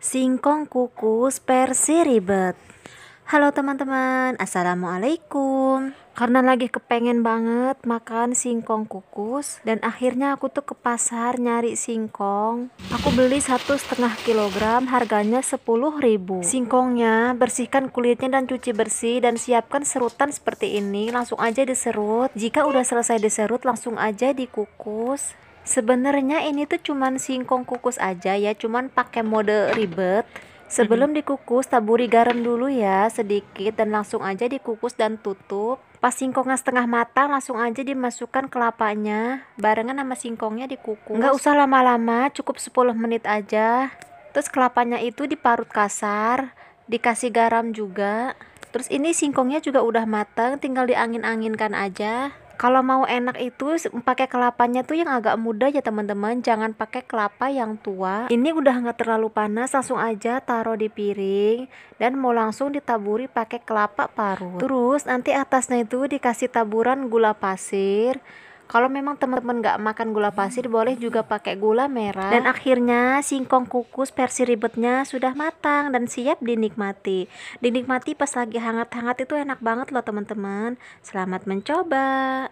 singkong kukus versi ribet. Halo teman-teman, assalamualaikum. Karena lagi kepengen banget makan singkong kukus dan akhirnya aku tuh ke pasar nyari singkong. Aku beli satu setengah kilogram, harganya sepuluh ribu. Singkongnya bersihkan kulitnya dan cuci bersih dan siapkan serutan seperti ini. Langsung aja diserut. Jika udah selesai diserut, langsung aja dikukus. Sebenarnya ini tuh cuman singkong kukus aja ya, cuman pakai mode ribet. Sebelum dikukus, taburi garam dulu ya sedikit dan langsung aja dikukus dan tutup. Pas singkongnya setengah matang, langsung aja dimasukkan kelapanya barengan sama singkongnya dikukus. Nggak usah lama-lama, cukup 10 menit aja. Terus kelapanya itu diparut kasar, dikasih garam juga. Terus ini singkongnya juga udah matang, tinggal diangin-anginkan aja kalau mau enak itu pakai kelapanya tuh yang agak muda ya teman-teman jangan pakai kelapa yang tua ini udah nggak terlalu panas langsung aja taruh di piring dan mau langsung ditaburi pakai kelapa parut terus nanti atasnya itu dikasih taburan gula pasir kalau memang teman-teman nggak makan gula pasir, boleh juga pakai gula merah. Dan akhirnya singkong kukus versi ribetnya sudah matang dan siap dinikmati. Dinikmati pas lagi hangat-hangat itu enak banget loh teman-teman. Selamat mencoba.